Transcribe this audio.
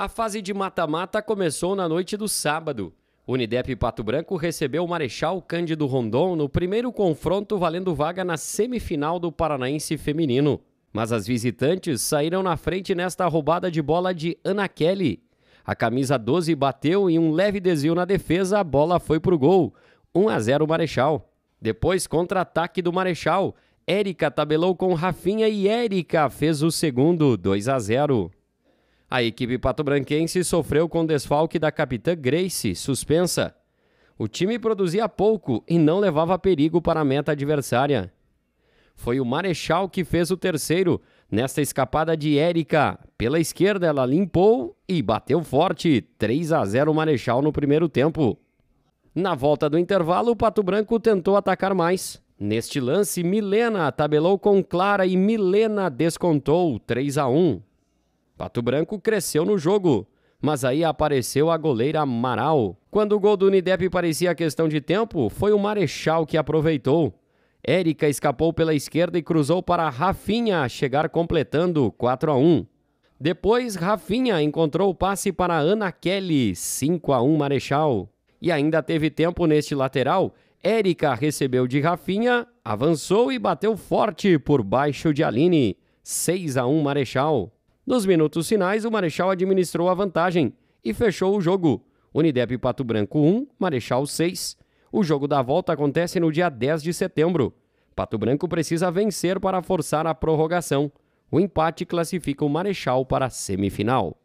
A fase de mata-mata começou na noite do sábado. Unidep Pato Branco recebeu o Marechal Cândido Rondon no primeiro confronto valendo vaga na semifinal do Paranaense Feminino. Mas as visitantes saíram na frente nesta roubada de bola de Ana Kelly. A camisa 12 bateu e um leve desvio na defesa, a bola foi para o gol. 1 a 0 Marechal. Depois, contra-ataque do Marechal. Érica tabelou com Rafinha e Érica fez o segundo, 2 a 0. A equipe patobranquense sofreu com desfalque da capitã Grace, suspensa. O time produzia pouco e não levava perigo para a meta adversária. Foi o Marechal que fez o terceiro. Nesta escapada de Érica, pela esquerda ela limpou e bateu forte, 3 a 0 Marechal no primeiro tempo. Na volta do intervalo, o Pato Branco tentou atacar mais. Neste lance, Milena tabelou com Clara e Milena descontou 3 a 1. Pato Branco cresceu no jogo, mas aí apareceu a goleira Amaral. Quando o gol do Unidep parecia questão de tempo, foi o Marechal que aproveitou. Érica escapou pela esquerda e cruzou para Rafinha chegar completando 4 a 1. Depois, Rafinha encontrou o passe para Ana Kelly, 5 a 1 Marechal. E ainda teve tempo neste lateral. Érica recebeu de Rafinha, avançou e bateu forte por baixo de Aline, 6 a 1 Marechal. Nos minutos finais, o Marechal administrou a vantagem e fechou o jogo. Unidep Pato Branco 1, Marechal 6. O jogo da volta acontece no dia 10 de setembro. Pato Branco precisa vencer para forçar a prorrogação. O empate classifica o Marechal para a semifinal.